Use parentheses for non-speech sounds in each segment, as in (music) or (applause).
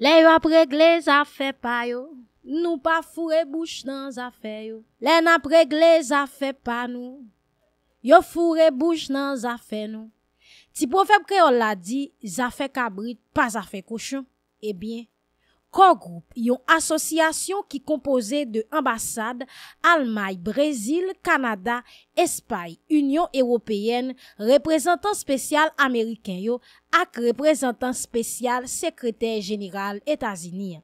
Le yo ap regle zafè pa yo, nous pa fure bouch nan zafè yo. Lè nap regle zafè pa nou, yo fure bouch nan zafè nou. Ti profep kreol la di, zafè kabrit, pa cochon. Eh bien. Kongroupe yon asosyasyon ki kompose de ambasade, Almay, Brezil, Kanada, Espaye, Union Européenne, Reprezentant spesyal Ameriken yo, ak Reprezentant spesyal Sekretèr Général Etasini.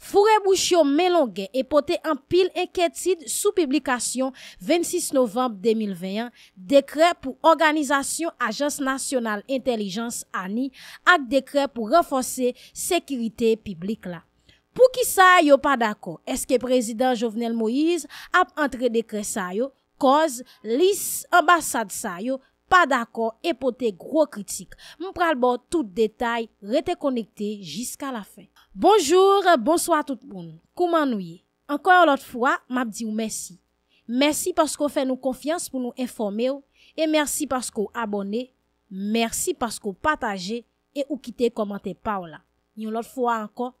Foure Bouchon Mélongé epote an pil en kètid sou publikasyon 26 Nov 2021, dekret pou Organizasyon Ajans National Intelligence Ani, ak dekret pou refonsè sekirite piblik la. Pou ki sa yo pa d'akon, eske prezident Jovenel Moïse ap entre de kre sa yo, koz lis ambasade sa yo, pa d'akon epote gro kritik. Moun pral bo tout detay rete konekte jiska la fe. Bonjour, bonsoi tout pou nou. Kouman nou ye? Anko yo lot fwa, map di ou mersi. Mersi pasko fe nou konfians pou nou informe ou, e mersi pasko abone, mersi pasko pataje, e ou kite komante pa ou la. Nyon lot fwa anko,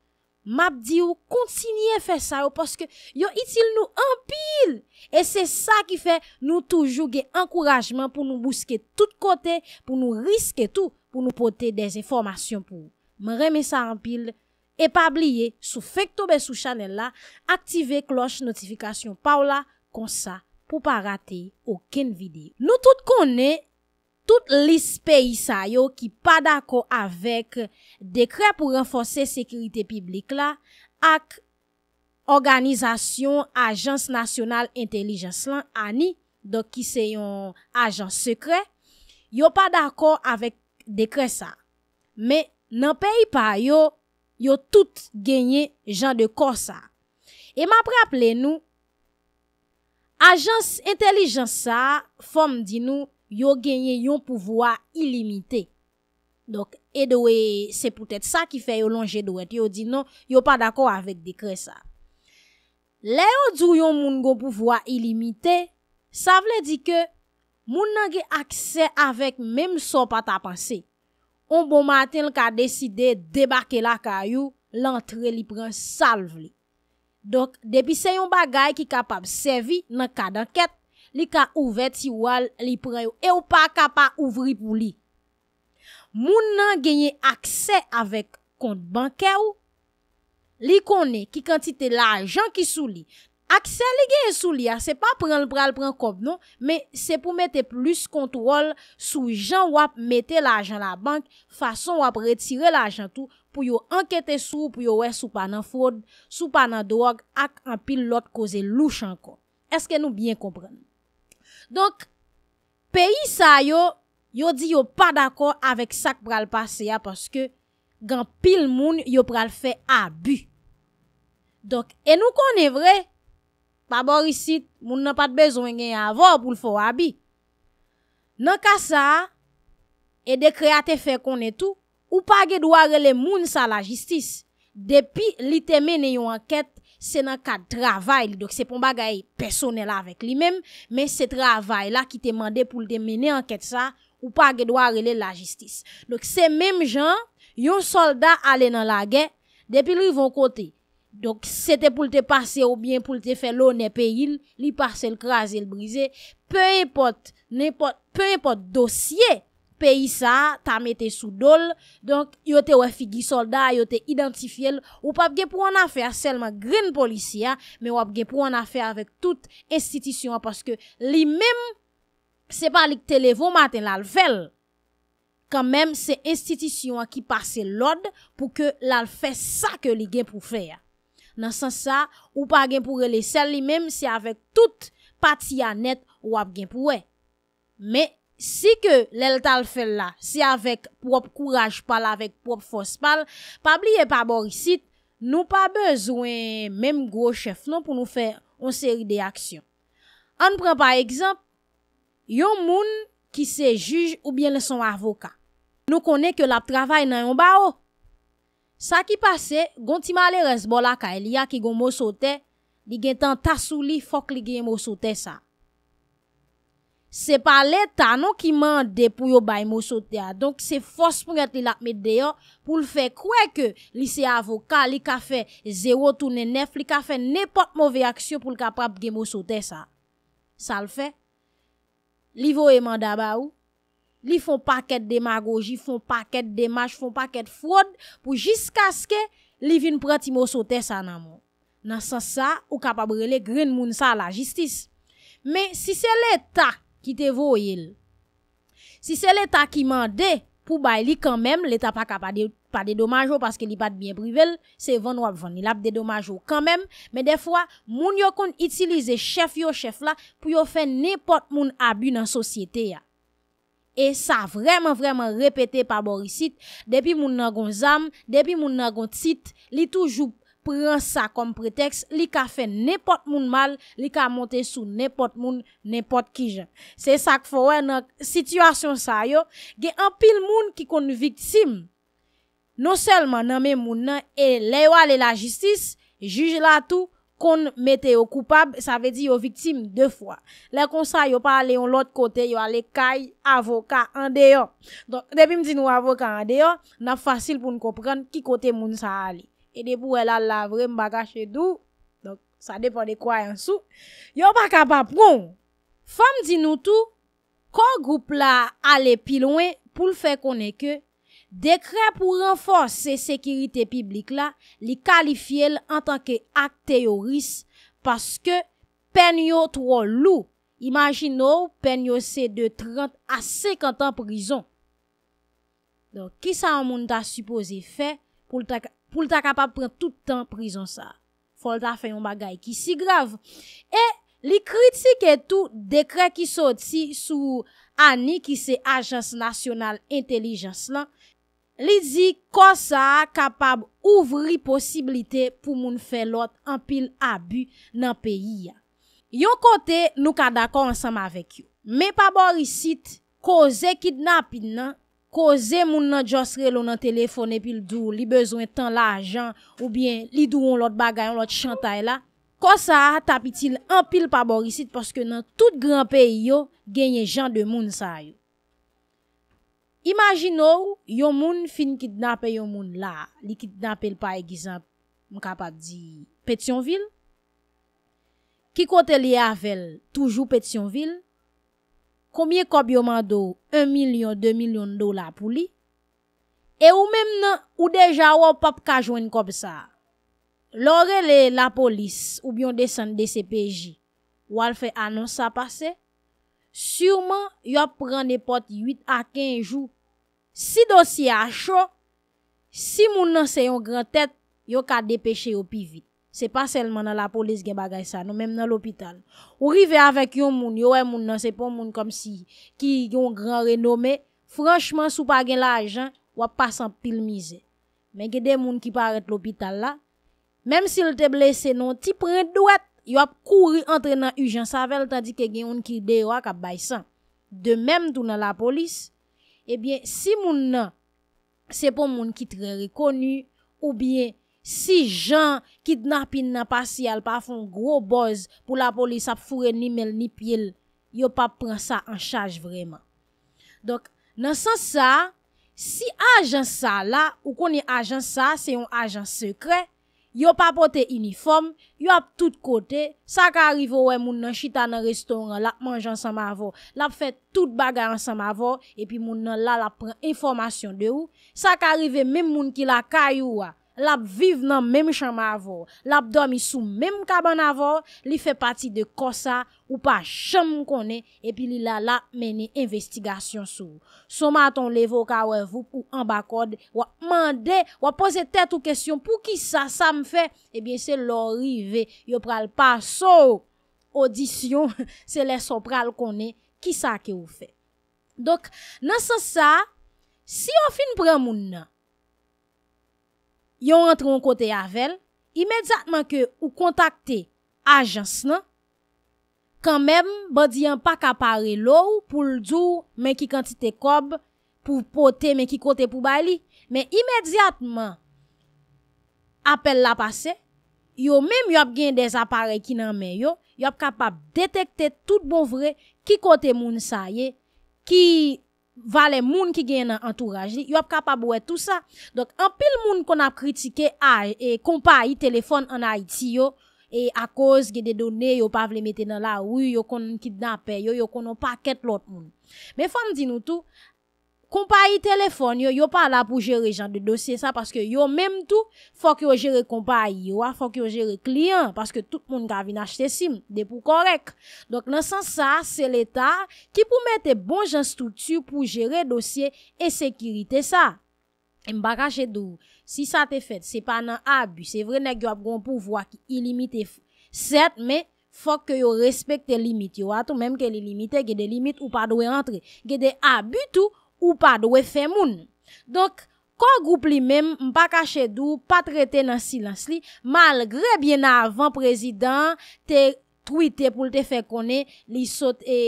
map di ou kontinye fè sa ou poske yo itil nou anpil e se sa ki fè nou toujouge ankourajman pou nou bouske tout kote pou nou riske tout pou nou pote des informasyon pou ou m reme sa anpil e pa bliye sou fek tobe sou chanel la aktive kloche notifikasyon pa ou la konsa pou pa rate ou ken vide nou tout konen tout lis peyi sa yo ki pa d'akor avèk dekre pou renfonsè sekritè piblik la, ak organizasyon Ajans Nasional Intelligence lan, ani, dok ki se yon ajans sekre, yo pa d'akor avèk dekre sa. Me nan peyi pa yo, yo tout genye jan de kor sa. E mapre aple nou, Ajans Intelligence sa, fòm di nou, yo genye yon pouvoa ilimite. Dok, edwe, se pou tèt sa ki fè yo longe edwet, yo di non, yo pa dako avèk dekre sa. Le yo djou yon moun gò pouvoa ilimite, sa vle di ke moun nan ge akse avèk mèm son pata panse. On bon matin l ka deside debake la kayou, l antre li pren salve li. Dok, depi se yon bagay ki kapab sevi nan kadanket, li ka ouvet si ou al li preyo, e ou pa ka pa ouvri pou li. Moun nan genye akse avèk kont bankè ou, li konè ki kantite la ajan ki sou li. Akse li genye sou li, a se pa pren l pral pren kob non, me se pou mette plus kontrol sou jan wap mette la ajan la bank, fason wap retire la ajan tou, pou yo anketè sou, pou yo wè sou pa nan foud, sou pa nan drog, ak an pil lot koze louch anko. Eske nou bien komprenne? Donk, peyi sa yo, yo di yo pa d'akor avek sak pral pase ya paske gan pil moun yo pral fe abu. Donk, e nou kon e vre, pa bor isi, moun nan pa d'bezwen gen yon avor pou l'fo wabi. Nan ka sa, e de kreat e fe kon e tou, ou pa ge dwa rele moun sa la jistis. Depi li te mene yon anket, se nan kat travay li. Dok se pon bagay personel avèk li mèm, mè se travay la ki te mende pou li te mene anket sa ou pa gèdwa rele la jistis. Dok se mèm jan, yon soldat ale nan la gè, depi li yon kote. Dok se te pou li te pase ou bien pou li te fè lò nè pe yil, li pase l krasè, l brise, pè yon pot, nè pot, pè yon pot dosye, peyi sa, ta mette sou dol, donk, yo te wè figi soldat, yo te identifye l, ou pa bge pou an afer, selman green polisi ya, men wè bge pou an afer avèk tout institisyon, paske li mem, se pa li ktelevo maten lal fel, kan mem se institisyon ki pase lod, pou ke lal fè sa ke li gen pou fè ya. Nan san sa, ou pa gen pou rele sel, li mem, se avèk tout pati anet, wè bge pou wè. Men, Si ke lel tal fel la, si avek prop kouraj pal, avek prop fos pal, pabliye pa borisit, nou pa bezwen menm gwo chef non pou nou fe on seri de aksyon. An pren pa ekzamp, yon moun ki se juj ou bien le son avoka. Nou kone ke lap travay nan yon ba o. Sa ki pase, gonti male rezbo la ka elia ki gon mou sote, li gen tan tasou li fok li gen mou sote sa. Se pa leta nou ki mande pou yo bay mou sote a. Donk se fos pou ete li lakmet deyo pou l fe kwe ke li se avoka li ka fe zewo toune nef li ka fe nepot mouve aksyon pou l kapap ge mou sote sa. Sa l fe. Li vo e manda ba ou. Li fon paket demagoji, fon paket demaj, fon paket fwod pou jiska ske li vin prati mou sote sa nan moun. Nan sa sa ou kapap rele gren moun sa la jistis. Men si se leta. Kite vo oyel. Si se l'Etat ki mande pou bay li kanmèm, l'Etat pa ka pa de domajo paske li pat biye privel, se van wap van il ap de domajo kanmèm. Me defwa, moun yo kon itilize chef yo chef la pou yo fe nipot moun abu nan sosyete ya. E sa vreman vreman repete pa borisit. Depi moun nan gon zam, depi moun nan gon tit, li toujouk. pren sa kom preteks li ka fe nepot moun mal, li ka monte sou nepot moun, nepot kijan. Se sak fowè nan situasyon sa yo, ge an pil moun ki kon viktsim, non selman nan men moun nan, e le yo ale la jistis, juj la tou, kon mete yo koupab, sa ve di yo viktsim de fwa. Le konsa yo pa ale yon lot kote, yo ale kay avoka an deyon. Depi m di nou avoka an deyon, nan fasil pou n kopren ki kote moun sa ale. E de pou wè la lavre mbaka chedou. Donk, sa depo de kwa yon sou. Yon baka pa proun. Fem di nou tou, kon groupe la ale pilouen pou l fè konen ke, dekren pou renfors se sekirite piblik la, li kalifye l an tanke ak teoris, paske pen yo tro lou. Imagin nou, pen yo se de 30 a 50 an prizon. Donk, ki sa an moun ta supose fè pou l takan? pou lta kapab pren toutan prizon sa. Fon lta fè yon bagay ki si grav. E li kritik etou dekret ki soti sou ANI ki se Ajans Nasional Intelligence la, li di kon sa kapab ouvri posibilite pou moun fè lot anpil abu nan peyi ya. Yon kote nou ka dako ansam avek yo. Me pa bor isit koze kidnapin nan, Koze moun nan jostre loun nan telefone pil dou li bezwen tan la ajan ou bien li dou on lot bagay, on lot chantay la. Ko sa tapitil an pil pa borisit paske nan tout gran peyi yo genye jan de moun sa yo. Imagine ou yon moun fin kidnapen yon moun la, li kidnapel pa egizan mkapat di Petionville. Ki kote li avel toujou Petionville. Koumye kob yo mandou 1 milyon, 2 milyon do la pou li? E ou mem nan, ou deja wap pap kajwen kob sa? Lore le la polis, ou byon desan de CPJ, wal fe anons sa pase, surman yo pran de pot 8 a 15 jou, si dosi a chou, si moun nan se yon gran tet, yo ka depeshe yo pi vit. Se pa selman nan la polis gen bagay sa, nou menm nan l'opital. Ou rive avèk yon moun, yowè e moun nan, se pon moun kom si ki yon gran renome, franchman sou pa gen la ajan, wap pasan pilmize. Men gede moun ki paret l'opital la, menm si l te blese non, ti pre duwet, yop kouri entre nan Ujean Savelle, tandi ke gen yon ki deywa kap bay san. De menm tou nan la polis, ebyen eh si moun nan, se pon moun ki tre rekonu, ou byen, Si jan kidnapin nan pasyal pa fon gro boz pou la polis ap fure ni mel ni pil, yo pa pren sa an chaj vreman. Donk nan san sa, si ajan sa la, ou koni ajan sa, se yon ajan sekre, yo pa pote uniform, yo ap tout kote, sa ka arrivo we moun nan chita nan restoran, la ap manjan san mavo, la ap fet tout bagay an san mavo, epi moun nan la ap pren informasyon de ou, sa ka arrive men moun ki la kayou wa, la ap vive nan menm chanman avor, la ap dormi sou menm kaban avor, li fe pati de kosa ou pa chanm konen, epi li la la meni investigasyon sou. Sou maton levo ka wevo pou ambakode, wap mande, wap pose tet ou kesyon, pou ki sa, sa m fe, ebyen se lorive, yo pral pa sou, odisyon, (laughs) se leso pral konen, ki sa ke ou fe. Dok, nan sa sa, si yo fin pran moun nan, yon rentre yon kote ya vel, imediatman ke ou kontakte ajans nan, kan men, badi yon pa kapare lo ou pou l'dou men ki kantite kob, pou pote men ki kote pou bali, men imediatman, apel la pase, yo men yon gen des apare ki nan men yo, yon kapap detekte tout bon vre, ki kote moun sa ye, ki... Vale moun ki gen an entouraj li, yo ap kapab wè tout sa. Dok, an pil moun kon ap kritike, a, e, kompa yi telefon an a iti yo, e, a koz ge de donè, yo pa vle metè nan la, wè, yo konon kit nan pe, yo, yo konon pa ket lot moun. Me fan di nou tou, Kompayi telefon yo yo pa la pou jere jan de dosye sa Paske yo menm tou fok yo jere kompayi yo a fok yo jere kliyen Paske tout moun gavin achete sim de pou korek Donk nan san sa se l'Etat ki pou mette bon jan stoutu pou jere dosye e sekirite sa e Mbaka jete dou Si sa te fet se pa nan abu Se vre nek yo ap gon pou vwa ki ilimite fou Sert men fok yo respekte limit yo a tou Menm ke li limite ge de limit ou pa do e antre Ge de abu tou Ou pa, do we fe moun. Donk, kor group li mem, mpa kache dou, pa trete nan silans li, malgre bien avan prezident, te twite pou te fe kone, li sot e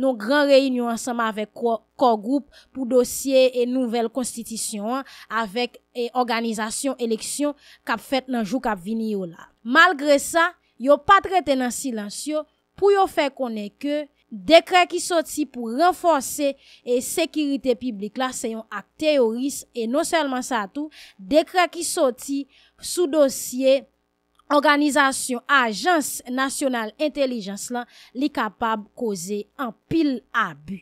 nou gran reynyon ansama avek kor group pou dosye e nouvel konstitisyon avek e organizasyon, eleksyon, kap fet nan jou kap vini yo la. Malgre sa, yo pa trete nan silans yo, pou yo fe kone ke... Dekre ki soti pou renfonse e sekirite publik la seyon ak teoris e non selman sa tou, dekre ki soti sou dosye Organizasyon Ajans National Intelligence la li kapab koze an pil abu.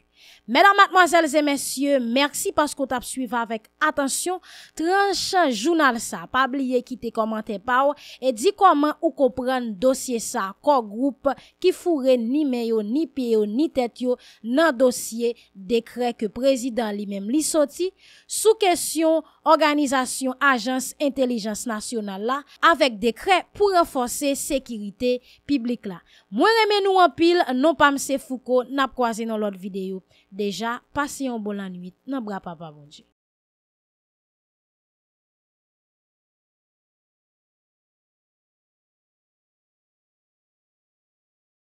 Mèdamat moazèl zè mèsyè, mèksi paskou tap suiv avèk. Atensyon, tranche jounal sa, pabliye ki te komante pa ou, e di koman ou kompran dosye sa, kò group ki fure ni meyo, ni peyo, ni tet yo, nan dosye dekre ke prezidant li mèm li soti, sou kesyon organizasyon ajans intelijans nasyonal la, avèk dekre pou renfonse sekirite piblik la. Mwen remè nou an pil, non pam se fou ko nap kwa zè nan lot videyo. Deja, pase yon bol anuit, nabra pa pa bondye.